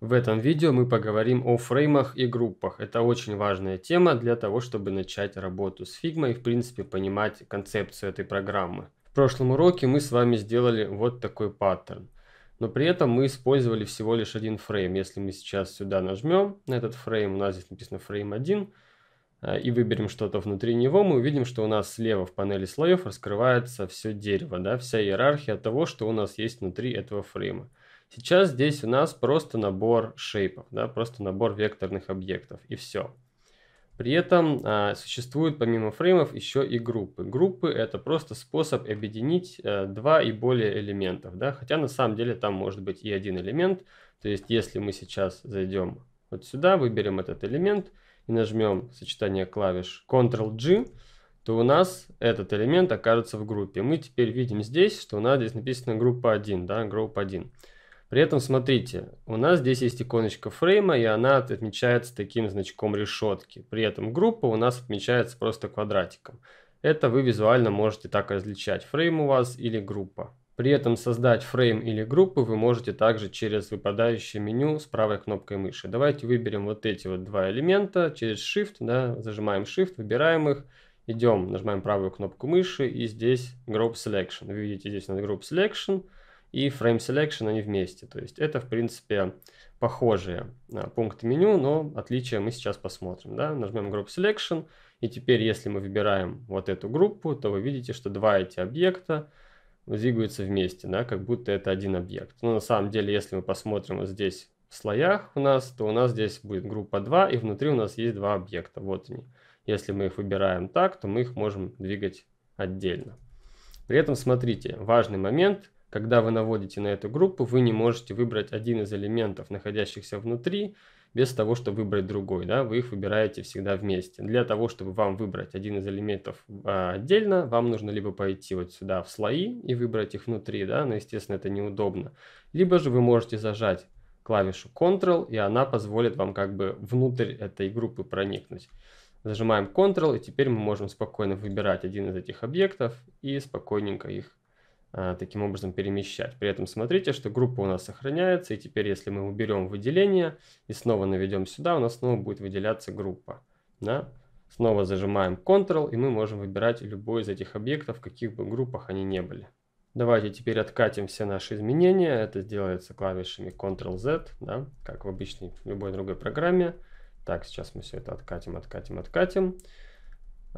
В этом видео мы поговорим о фреймах и группах. Это очень важная тема для того, чтобы начать работу с Figma и в принципе понимать концепцию этой программы. В прошлом уроке мы с вами сделали вот такой паттерн. Но при этом мы использовали всего лишь один фрейм. Если мы сейчас сюда нажмем на этот фрейм, у нас здесь написано фрейм 1, э, и выберем что-то внутри него, мы увидим, что у нас слева в панели слоев раскрывается все дерево, да, вся иерархия того, что у нас есть внутри этого фрейма. Сейчас здесь у нас просто набор шейпов, да, просто набор векторных объектов и все. При этом а, существуют помимо фреймов еще и группы. Группы это просто способ объединить а, два и более элементов, да, хотя на самом деле там может быть и один элемент. То есть если мы сейчас зайдем вот сюда, выберем этот элемент и нажмем сочетание клавиш Ctrl-G, то у нас этот элемент окажется в группе. Мы теперь видим здесь, что у нас здесь написано группа 1, да, группа 1. При этом, смотрите, у нас здесь есть иконочка фрейма, и она отмечается таким значком решетки. При этом группа у нас отмечается просто квадратиком. Это вы визуально можете так различать, фрейм у вас или группа. При этом создать фрейм или группу вы можете также через выпадающее меню с правой кнопкой мыши. Давайте выберем вот эти вот два элемента через Shift, да, зажимаем Shift, выбираем их, идем, нажимаем правую кнопку мыши и здесь Group Selection. Вы видите здесь на Group Selection – и Frame Selection, они вместе. То есть это, в принципе, похожие а, пункты меню, но отличия мы сейчас посмотрим. Да? Нажмем Group Selection, и теперь, если мы выбираем вот эту группу, то вы видите, что два эти объекта двигаются вместе, да, как будто это один объект. Но на самом деле, если мы посмотрим вот здесь в слоях у нас, то у нас здесь будет группа 2, и внутри у нас есть два объекта. Вот они. Если мы их выбираем так, то мы их можем двигать отдельно. При этом смотрите, важный момент, когда вы наводите на эту группу, вы не можете выбрать один из элементов, находящихся внутри, без того, чтобы выбрать другой. Да? Вы их выбираете всегда вместе. Для того, чтобы вам выбрать один из элементов а, отдельно, вам нужно либо пойти вот сюда в слои и выбрать их внутри, да? но, естественно, это неудобно. Либо же вы можете зажать клавишу Ctrl, и она позволит вам как бы внутрь этой группы проникнуть. Зажимаем Ctrl, и теперь мы можем спокойно выбирать один из этих объектов и спокойненько их а, таким образом перемещать. При этом смотрите, что группа у нас сохраняется, и теперь если мы уберем выделение и снова наведем сюда, у нас снова будет выделяться группа. Да? Снова зажимаем Ctrl, и мы можем выбирать любой из этих объектов, в каких бы группах они не были. Давайте теперь откатим все наши изменения. Это сделается клавишами Ctrl-Z, да, как в обычной любой другой программе. Так, сейчас мы все это откатим, откатим, откатим.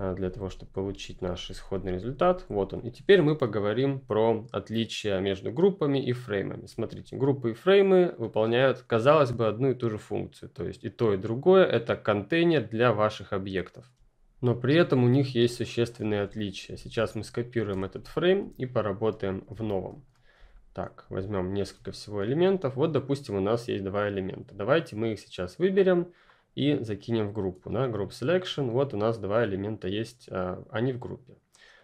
Э, для того, чтобы получить наш исходный результат. Вот он. И теперь мы поговорим про отличия между группами и фреймами. Смотрите, группы и фреймы выполняют, казалось бы, одну и ту же функцию. То есть и то, и другое – это контейнер для ваших объектов. Но при этом у них есть существенные отличия. Сейчас мы скопируем этот фрейм и поработаем в новом. Так, возьмем несколько всего элементов. Вот, допустим, у нас есть два элемента. Давайте мы их сейчас выберем – и закинем в группу. Да, group selection, вот у нас два элемента есть, а, они в группе.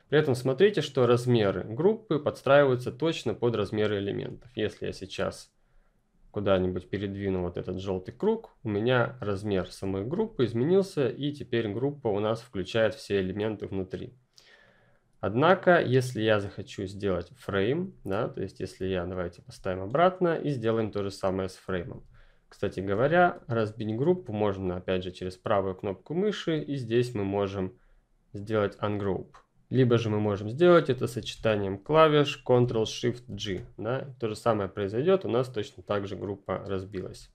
При этом смотрите, что размеры группы подстраиваются точно под размеры элементов. Если я сейчас куда-нибудь передвину вот этот желтый круг, у меня размер самой группы изменился, и теперь группа у нас включает все элементы внутри. Однако, если я захочу сделать фрейм, да, то есть если я, давайте поставим обратно и сделаем то же самое с фреймом. Кстати говоря, разбить группу можно опять же через правую кнопку мыши и здесь мы можем сделать ungroup. Либо же мы можем сделать это сочетанием клавиш Ctrl-Shift-G. Да? То же самое произойдет, у нас точно так же группа разбилась.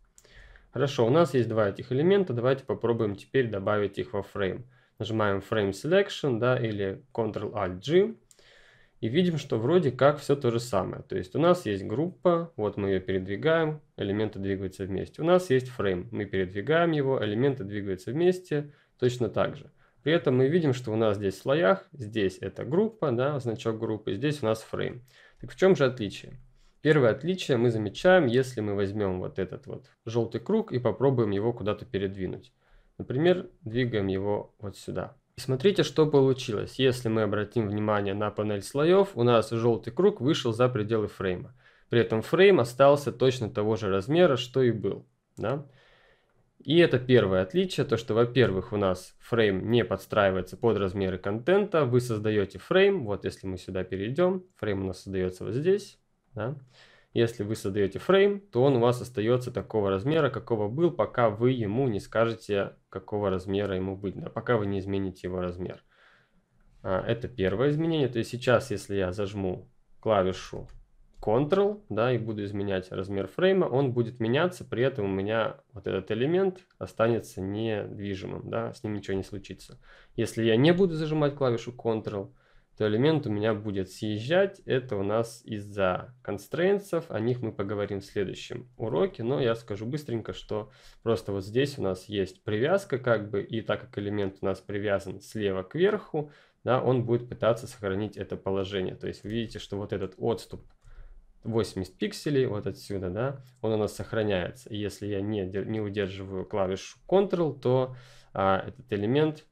Хорошо, у нас есть два этих элемента, давайте попробуем теперь добавить их во фрейм. Нажимаем Frame Selection да, или Ctrl-Alt-G и видим, что вроде как все то же самое. То есть у нас есть группа, вот мы ее передвигаем, элементы двигаются вместе. У нас есть фрейм, мы передвигаем его, элементы двигаются вместе точно так же. При этом мы видим, что у нас здесь в слоях, здесь это группа, да, значок группы, здесь у нас фрейм. Так в чем же отличие? Первое отличие мы замечаем, если мы возьмем вот этот вот желтый круг и попробуем его куда-то передвинуть. Например, двигаем его вот сюда. И смотрите, что получилось. Если мы обратим внимание на панель слоев, у нас желтый круг вышел за пределы фрейма. При этом фрейм остался точно того же размера, что и был. Да? И это первое отличие, то что, во-первых, у нас фрейм не подстраивается под размеры контента. Вы создаете фрейм, вот если мы сюда перейдем, фрейм у нас создается вот здесь. Да? Если вы создаете фрейм, то он у вас остается такого размера, какого был, пока вы ему не скажете, какого размера ему быть, да, пока вы не измените его размер. А, это первое изменение. То есть сейчас, если я зажму клавишу Ctrl, да, и буду изменять размер фрейма, он будет меняться, при этом у меня вот этот элемент останется недвижимым, да, с ним ничего не случится. Если я не буду зажимать клавишу Ctrl, то элемент у меня будет съезжать. Это у нас из-за constraints, о них мы поговорим в следующем уроке, но я скажу быстренько, что просто вот здесь у нас есть привязка как бы, и так как элемент у нас привязан слева кверху, да, он будет пытаться сохранить это положение. То есть вы видите, что вот этот отступ 80 пикселей вот отсюда, да, он у нас сохраняется. И если я не, не удерживаю клавишу Ctrl, то а, этот элемент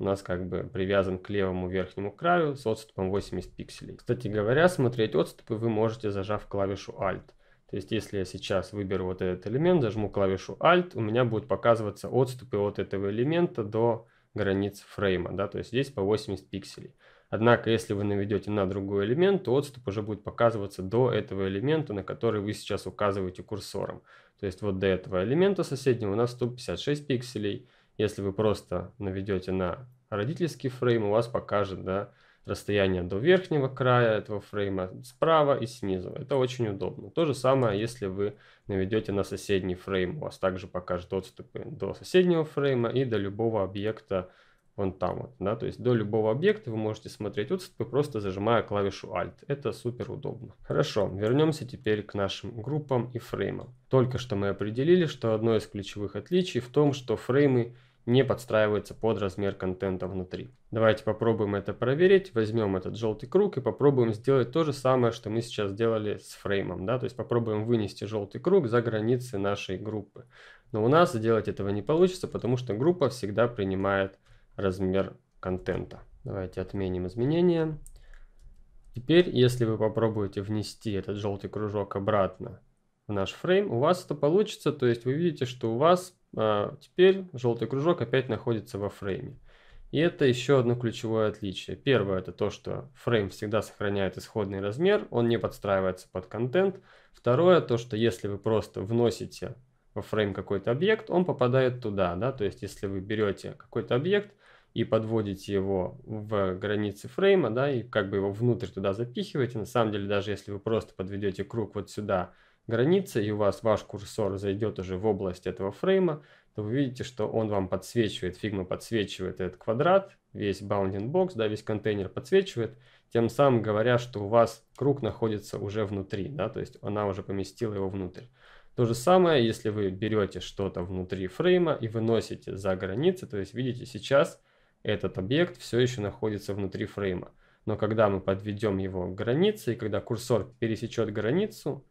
у нас как бы привязан к левому верхнему краю с отступом 80 пикселей. Кстати говоря, смотреть отступы вы можете, зажав клавишу Alt. То есть, если я сейчас выберу вот этот элемент, зажму клавишу Alt, у меня будут показываться отступы от этого элемента до границ фрейма, да, то есть здесь по 80 пикселей. Однако, если вы наведете на другой элемент, то отступ уже будет показываться до этого элемента, на который вы сейчас указываете курсором. То есть вот до этого элемента соседнего у нас 156 пикселей, если вы просто наведете на родительский фрейм, у вас покажет да, расстояние до верхнего края этого фрейма справа и снизу. Это очень удобно. То же самое, если вы наведете на соседний фрейм, у вас также покажет отступы до соседнего фрейма и до любого объекта вон там вот. Да? То есть до любого объекта вы можете смотреть отступы, просто зажимая клавишу Alt. Это супер удобно. Хорошо, вернемся теперь к нашим группам и фреймам. Только что мы определили, что одно из ключевых отличий в том, что фреймы не подстраивается под размер контента внутри. Давайте попробуем это проверить. Возьмем этот желтый круг и попробуем сделать то же самое, что мы сейчас делали с фреймом. Да? То есть попробуем вынести желтый круг за границы нашей группы. Но у нас сделать этого не получится, потому что группа всегда принимает размер контента. Давайте отменим изменения. Теперь, если вы попробуете внести этот желтый кружок обратно в наш фрейм, у вас это получится. То есть вы видите, что у вас а теперь желтый кружок опять находится во фрейме. И это еще одно ключевое отличие. Первое это то, что фрейм всегда сохраняет исходный размер, он не подстраивается под контент. Второе то, что если вы просто вносите во фрейм какой-то объект, он попадает туда, да, то есть если вы берете какой-то объект и подводите его в границы фрейма, да, и как бы его внутрь туда запихиваете, на самом деле даже если вы просто подведете круг вот сюда, границы, и у вас ваш курсор зайдет уже в область этого фрейма, то вы видите, что он вам подсвечивает, фигма подсвечивает этот квадрат, весь bounding box, да, весь контейнер подсвечивает, тем самым говоря, что у вас круг находится уже внутри, да, то есть она уже поместила его внутрь. То же самое, если вы берете что-то внутри фрейма и выносите за границы, то есть видите, сейчас этот объект все еще находится внутри фрейма. Но когда мы подведем его к границе, и когда курсор пересечет границу,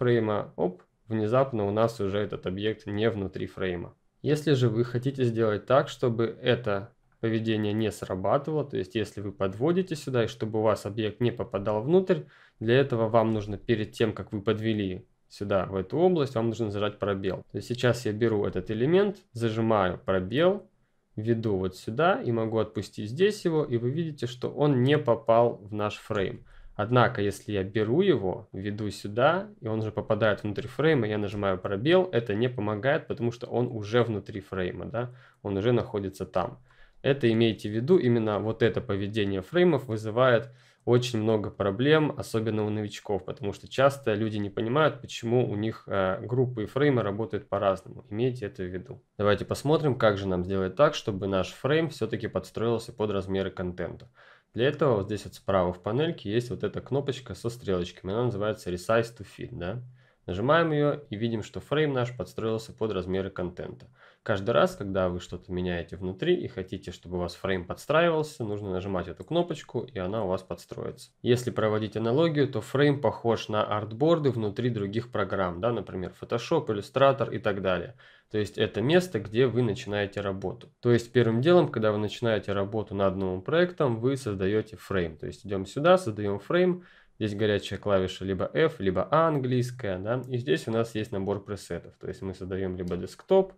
фрейма, оп, внезапно у нас уже этот объект не внутри фрейма. Если же вы хотите сделать так, чтобы это поведение не срабатывало, то есть если вы подводите сюда и чтобы у вас объект не попадал внутрь, для этого вам нужно перед тем, как вы подвели сюда, в эту область, вам нужно зажать пробел. То есть сейчас я беру этот элемент, зажимаю пробел, веду вот сюда и могу отпустить здесь его, и вы видите, что он не попал в наш фрейм. Однако, если я беру его, веду сюда, и он уже попадает внутри фрейма, я нажимаю пробел, это не помогает, потому что он уже внутри фрейма, да, он уже находится там. Это имейте в виду, именно вот это поведение фреймов вызывает очень много проблем, особенно у новичков, потому что часто люди не понимают, почему у них э, группы и фреймы работают по-разному. Имейте это в виду. Давайте посмотрим, как же нам сделать так, чтобы наш фрейм все-таки подстроился под размеры контента. Для этого вот здесь вот справа в панельке есть вот эта кнопочка со стрелочками. Она называется Resize to Fit. Да? Нажимаем ее и видим, что фрейм наш подстроился под размеры контента. Каждый раз, когда вы что-то меняете внутри и хотите, чтобы у вас фрейм подстраивался, нужно нажимать эту кнопочку и она у вас подстроится. Если проводить аналогию, то фрейм похож на артборды внутри других программ, да, например Photoshop, Illustrator и так далее. То есть это место, где вы начинаете работу. То есть первым делом, когда вы начинаете работу над новым проектом, вы создаете фрейм. То есть идем сюда, создаем фрейм. Здесь горячая клавиша либо F, либо A английская. Да? И здесь у нас есть набор пресетов. То есть мы создаем либо десктоп,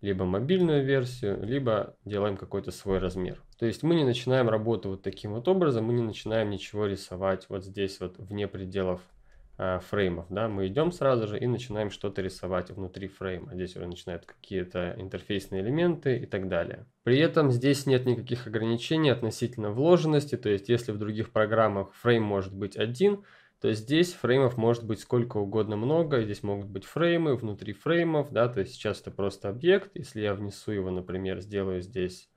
либо мобильную версию, либо делаем какой-то свой размер. То есть мы не начинаем работу вот таким вот образом, мы не начинаем ничего рисовать вот здесь вот вне пределов Э, фреймов. Да? Мы идем сразу же и начинаем что-то рисовать внутри фрейма. Здесь уже начинают какие-то интерфейсные элементы и так далее. При этом здесь нет никаких ограничений относительно вложенности, то есть если в других программах фрейм может быть один, то здесь фреймов может быть сколько угодно много, здесь могут быть фреймы внутри фреймов, да, то есть сейчас это просто объект, если я внесу его, например, сделаю здесь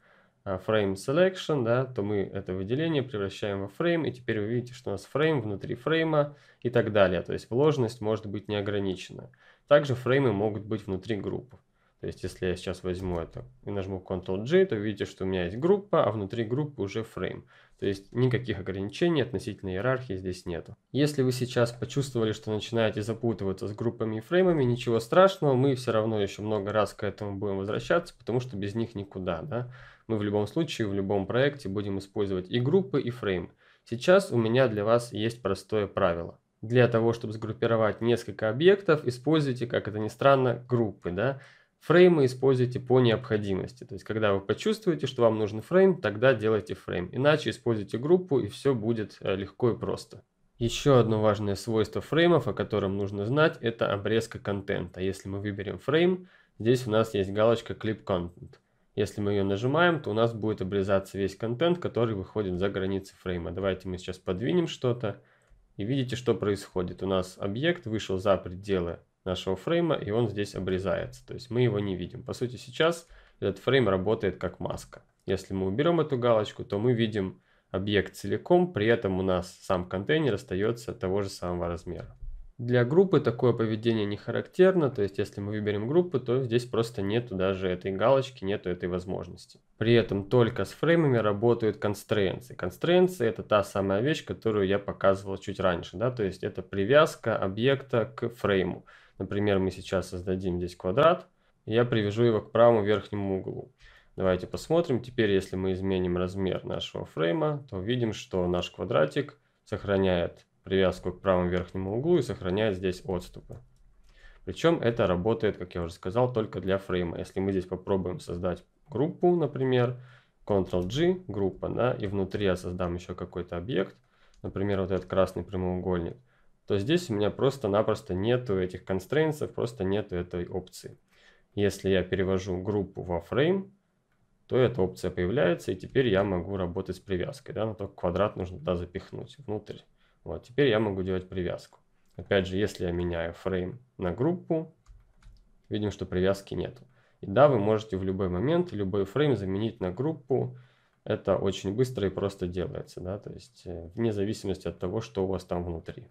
Э, frame selection, да, то мы это выделение превращаем во фрейм, и теперь вы видите, что у нас фрейм внутри фрейма и так далее. То есть вложенность может быть неограничена. Также фреймы могут быть внутри групп. То есть если я сейчас возьму это и нажму Ctrl-G, то видите, что у меня есть группа, а внутри группы уже фрейм. То есть никаких ограничений относительно иерархии здесь нету. Если вы сейчас почувствовали, что начинаете запутываться с группами и фреймами, ничего страшного, мы все равно еще много раз к этому будем возвращаться, потому что без них никуда, да мы в любом случае, в любом проекте будем использовать и группы, и фреймы. Сейчас у меня для вас есть простое правило. Для того, чтобы сгруппировать несколько объектов, используйте, как это ни странно, группы. Да? Фреймы используйте по необходимости. То есть, когда вы почувствуете, что вам нужен фрейм, тогда делайте фрейм. Иначе используйте группу, и все будет э, легко и просто. Еще одно важное свойство фреймов, о котором нужно знать, это обрезка контента. Если мы выберем фрейм, здесь у нас есть галочка Clip Content. Если мы ее нажимаем, то у нас будет обрезаться весь контент, который выходит за границы фрейма. Давайте мы сейчас подвинем что-то. И видите, что происходит. У нас объект вышел за пределы нашего фрейма, и он здесь обрезается. То есть мы его не видим. По сути, сейчас этот фрейм работает как маска. Если мы уберем эту галочку, то мы видим объект целиком, при этом у нас сам контейнер остается того же самого размера. Для группы такое поведение не характерно, то есть если мы выберем группу, то здесь просто нету даже этой галочки, нету этой возможности. При этом только с фреймами работают констрейнсы. Констрейнсы это та самая вещь, которую я показывал чуть раньше, да, то есть это привязка объекта к фрейму. Например, мы сейчас создадим здесь квадрат, я привяжу его к правому верхнему углу. Давайте посмотрим. Теперь, если мы изменим размер нашего фрейма, то видим, что наш квадратик сохраняет привязку к правому верхнему углу и сохраняет здесь отступы. Причем это работает, как я уже сказал, только для фрейма. Если мы здесь попробуем создать группу, например, Ctrl-G, группа, да, и внутри я создам еще какой-то объект, например, вот этот красный прямоугольник, то здесь у меня просто-напросто нету этих констрейнсов, просто нету этой опции. Если я перевожу группу во фрейм, то эта опция появляется, и теперь я могу работать с привязкой. Да, но только квадрат нужно туда запихнуть внутрь. Вот, теперь я могу делать привязку. Опять же, если я меняю фрейм на группу, видим, что привязки нету. И да, вы можете в любой момент любой фрейм заменить на группу. Это очень быстро и просто делается, да, то есть э, вне зависимости от того, что у вас там внутри.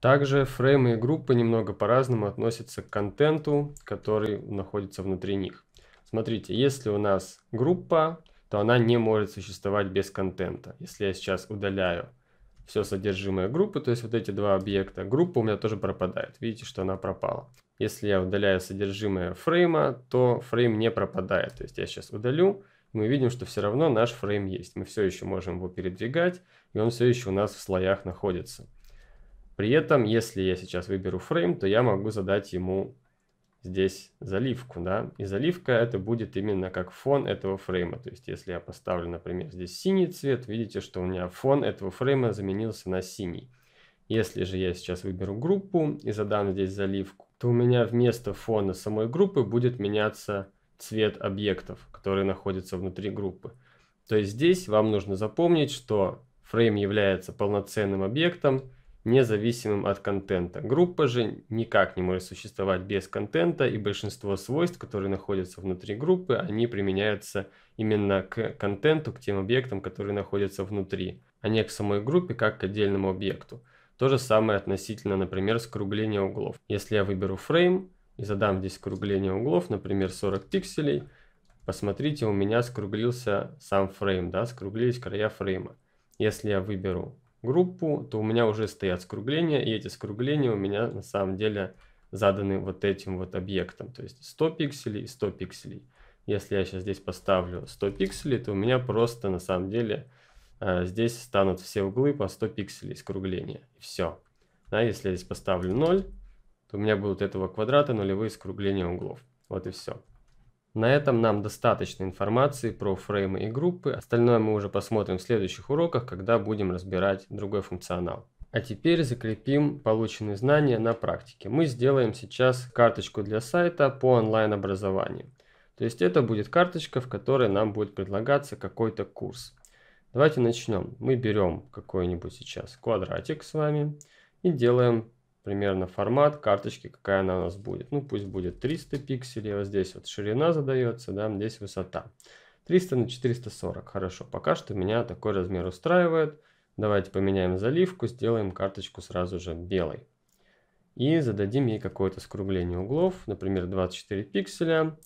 Также фреймы и группы немного по-разному относятся к контенту, который находится внутри них. Смотрите, если у нас группа, то она не может существовать без контента. Если я сейчас удаляю все содержимое группы, то есть вот эти два объекта, группа у меня тоже пропадает. Видите, что она пропала. Если я удаляю содержимое фрейма, то фрейм не пропадает. То есть я сейчас удалю, мы видим, что все равно наш фрейм есть. Мы все еще можем его передвигать, и он все еще у нас в слоях находится. При этом, если я сейчас выберу фрейм, то я могу задать ему здесь заливку, да, и заливка это будет именно как фон этого фрейма, то есть если я поставлю, например, здесь синий цвет, видите, что у меня фон этого фрейма заменился на синий. Если же я сейчас выберу группу и задам здесь заливку, то у меня вместо фона самой группы будет меняться цвет объектов, которые находятся внутри группы. То есть здесь вам нужно запомнить, что фрейм является полноценным объектом, независимым от контента. Группа же никак не может существовать без контента, и большинство свойств, которые находятся внутри группы, они применяются именно к контенту, к тем объектам, которые находятся внутри, а не к самой группе, как к отдельному объекту. То же самое относительно, например, скругления углов. Если я выберу фрейм и задам здесь скругление углов, например, 40 пикселей, посмотрите, у меня скруглился сам фрейм, да, скруглились края фрейма. Если я выберу группу, то у меня уже стоят скругления, и эти скругления у меня на самом деле заданы вот этим вот объектом, то есть 100 пикселей и 100 пикселей. Если я сейчас здесь поставлю 100 пикселей, то у меня просто на самом деле э, здесь станут все углы по 100 пикселей скругления. И все. Да, если я здесь поставлю 0, то у меня будут этого квадрата нулевые скругления углов. Вот и все. На этом нам достаточно информации про фреймы и группы. Остальное мы уже посмотрим в следующих уроках, когда будем разбирать другой функционал. А теперь закрепим полученные знания на практике. Мы сделаем сейчас карточку для сайта по онлайн-образованию. То есть это будет карточка, в которой нам будет предлагаться какой-то курс. Давайте начнем. Мы берем какой-нибудь сейчас квадратик с вами и делаем примерно формат карточки, какая она у нас будет. Ну, пусть будет 300 пикселей, вот здесь вот ширина задается, да, здесь высота. 300 на 440, хорошо, пока что меня такой размер устраивает. Давайте поменяем заливку, сделаем карточку сразу же белой. И зададим ей какое-то скругление углов, например, 24 пикселя.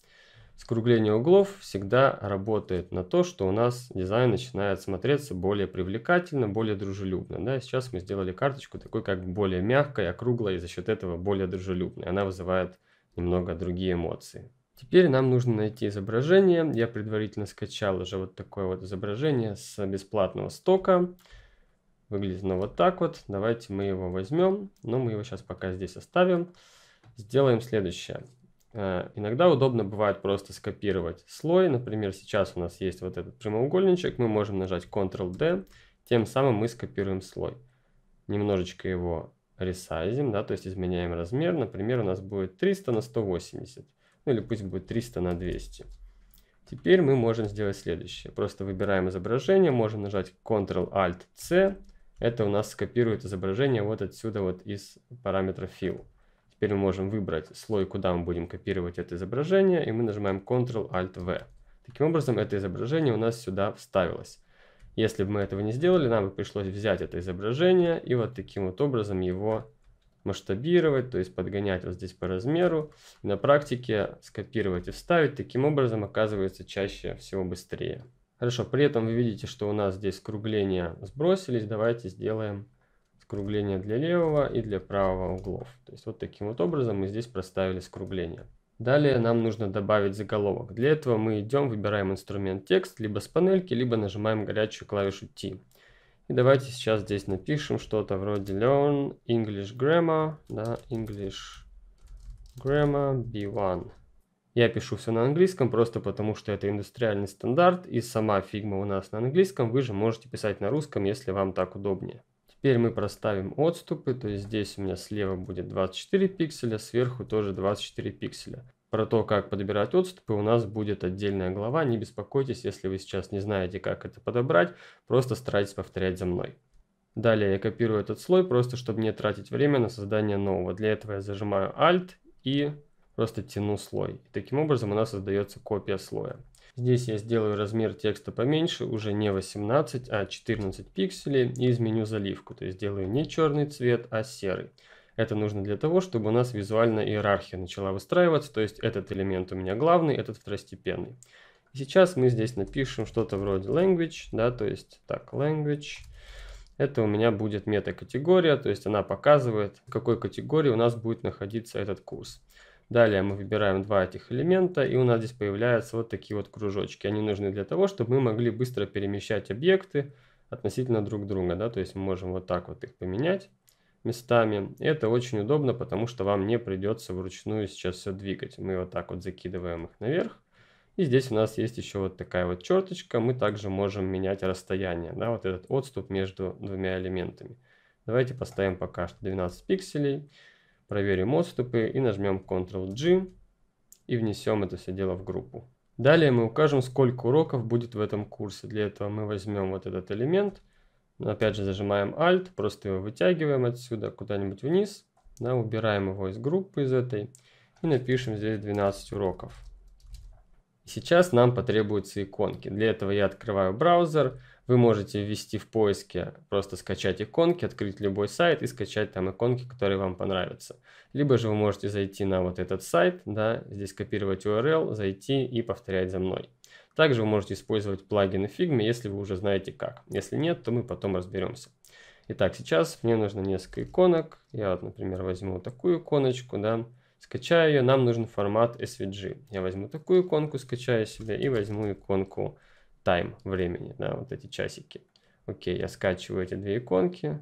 Скругление углов всегда работает на то, что у нас дизайн начинает смотреться более привлекательно, более дружелюбно. Да? Сейчас мы сделали карточку такой как более мягкой, округлой, и за счет этого более дружелюбной. Она вызывает немного другие эмоции. Теперь нам нужно найти изображение. Я предварительно скачал уже вот такое вот изображение с бесплатного стока. Выглядит оно вот так вот. Давайте мы его возьмем, но мы его сейчас пока здесь оставим. Сделаем следующее. Э, иногда удобно бывает просто скопировать слой. Например, сейчас у нас есть вот этот прямоугольничек. Мы можем нажать Ctrl-D. Тем самым мы скопируем слой. Немножечко его ресайзим, да, то есть изменяем размер. Например, у нас будет 300 на 180. Ну или пусть будет 300 на 200. Теперь мы можем сделать следующее. Просто выбираем изображение, можем нажать Ctrl-Alt-C. Это у нас скопирует изображение вот отсюда вот из параметра Fill. Теперь мы можем выбрать слой, куда мы будем копировать это изображение, и мы нажимаем Ctrl-Alt-V. Таким образом, это изображение у нас сюда вставилось. Если бы мы этого не сделали, нам бы пришлось взять это изображение и вот таким вот образом его масштабировать, то есть подгонять вот здесь по размеру. на практике скопировать и вставить таким образом оказывается чаще всего быстрее. Хорошо, при этом вы видите, что у нас здесь скругления сбросились. Давайте сделаем скругление для левого и для правого углов. То есть вот таким вот образом мы здесь проставили скругление. Далее нам нужно добавить заголовок. Для этого мы идем, выбираем инструмент текст, либо с панельки, либо нажимаем горячую клавишу T. И давайте сейчас здесь напишем что-то вроде Learn English Grammar, да, English Grammar B1. Я пишу все на английском, просто потому что это индустриальный стандарт, и сама фигма у нас на английском, вы же можете писать на русском, если вам так удобнее. Теперь мы проставим отступы, то есть здесь у меня слева будет 24 пикселя, сверху тоже 24 пикселя. Про то, как подбирать отступы, у нас будет отдельная глава. Не беспокойтесь, если вы сейчас не знаете, как это подобрать, просто старайтесь повторять за мной. Далее я копирую этот слой, просто чтобы не тратить время на создание нового. Для этого я зажимаю Alt и просто тяну слой. И таким образом у нас создается копия слоя. Здесь я сделаю размер текста поменьше, уже не 18, а 14 пикселей и изменю заливку. То есть сделаю не черный цвет, а серый. Это нужно для того, чтобы у нас визуальная иерархия начала выстраиваться, то есть этот элемент у меня главный, этот второстепенный. И сейчас мы здесь напишем что-то вроде language, да, то есть так, language. Это у меня будет мета-категория, то есть она показывает, в какой категории у нас будет находиться этот курс. Далее мы выбираем два этих элемента, и у нас здесь появляются вот такие вот кружочки. Они нужны для того, чтобы мы могли быстро перемещать объекты относительно друг друга. Да? То есть мы можем вот так вот их поменять местами. Это очень удобно, потому что вам не придется вручную сейчас все двигать. Мы вот так вот закидываем их наверх. И здесь у нас есть еще вот такая вот черточка. Мы также можем менять расстояние, да, вот этот отступ между двумя элементами. Давайте поставим пока что 12 пикселей проверим отступы и нажмем Ctrl-G и внесем это все дело в группу. Далее мы укажем, сколько уроков будет в этом курсе. Для этого мы возьмем вот этот элемент, опять же зажимаем Alt, просто его вытягиваем отсюда куда-нибудь вниз, да, убираем его из группы, из этой, и напишем здесь 12 уроков. Сейчас нам потребуются иконки. Для этого я открываю браузер, вы можете ввести в поиске, просто скачать иконки, открыть любой сайт и скачать там иконки, которые вам понравятся. Либо же вы можете зайти на вот этот сайт, да, здесь копировать URL, зайти и повторять за мной. Также вы можете использовать плагины Figma, если вы уже знаете как. Если нет, то мы потом разберемся. Итак, сейчас мне нужно несколько иконок. Я вот, например, возьму такую иконочку, да, скачаю ее. Нам нужен формат SVG. Я возьму такую иконку, скачаю себе и возьму иконку тайм времени, да, вот эти часики. Окей, я скачиваю эти две иконки,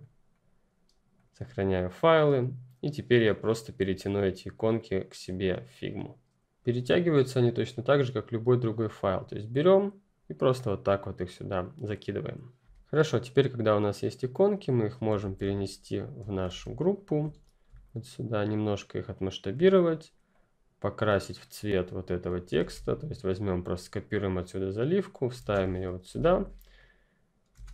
сохраняю файлы, и теперь я просто перетяну эти иконки к себе в фигму. Перетягиваются они точно так же, как любой другой файл. То есть берем и просто вот так вот их сюда закидываем. Хорошо, теперь, когда у нас есть иконки, мы их можем перенести в нашу группу. Вот сюда немножко их отмасштабировать покрасить в цвет вот этого текста. То есть возьмем, просто скопируем отсюда заливку, вставим ее вот сюда.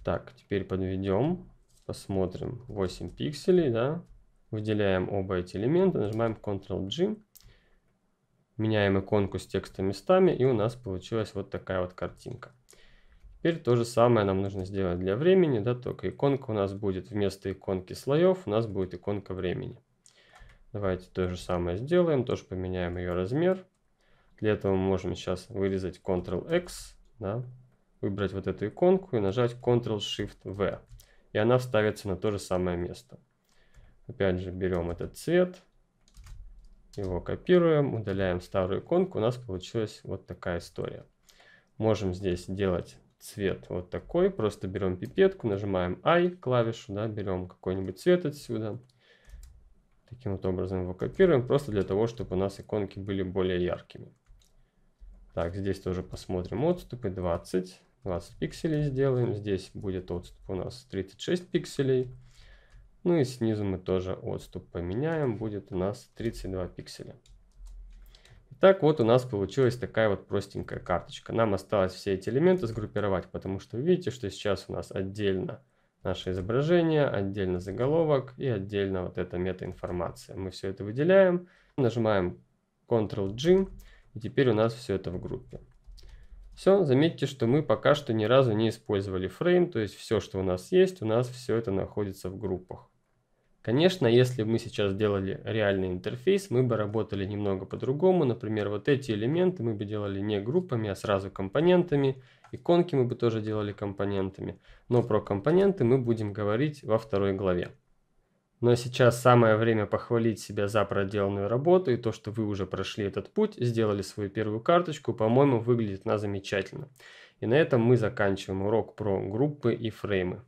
Так, теперь подведем, посмотрим 8 пикселей, да. Выделяем оба эти элемента, нажимаем Ctrl-G, меняем иконку с текста местами, и у нас получилась вот такая вот картинка. Теперь то же самое нам нужно сделать для времени, да, только иконка у нас будет вместо иконки слоев, у нас будет иконка времени. Давайте то же самое сделаем, тоже поменяем ее размер. Для этого мы можем сейчас вырезать Ctrl-X, да, выбрать вот эту иконку и нажать Ctrl-Shift-V. И она вставится на то же самое место. Опять же берем этот цвет, его копируем, удаляем старую иконку. У нас получилась вот такая история. Можем здесь делать цвет вот такой. Просто берем пипетку, нажимаем I клавишу, да, берем какой-нибудь цвет отсюда. Таким вот образом его копируем, просто для того, чтобы у нас иконки были более яркими. Так, здесь тоже посмотрим отступы 20, 20 пикселей сделаем. Здесь будет отступ у нас 36 пикселей. Ну и снизу мы тоже отступ поменяем, будет у нас 32 пикселя. так вот у нас получилась такая вот простенькая карточка. Нам осталось все эти элементы сгруппировать, потому что видите, что сейчас у нас отдельно наше изображение, отдельно заголовок и отдельно вот эта метаинформация. Мы все это выделяем, нажимаем Ctrl-G, и теперь у нас все это в группе. Все, заметьте, что мы пока что ни разу не использовали фрейм, то есть все, что у нас есть, у нас все это находится в группах. Конечно, если бы мы сейчас делали реальный интерфейс, мы бы работали немного по-другому. Например, вот эти элементы мы бы делали не группами, а сразу компонентами. Иконки мы бы тоже делали компонентами, но про компоненты мы будем говорить во второй главе. Но сейчас самое время похвалить себя за проделанную работу и то, что вы уже прошли этот путь, сделали свою первую карточку, по-моему, выглядит она замечательно. И на этом мы заканчиваем урок про группы и фреймы.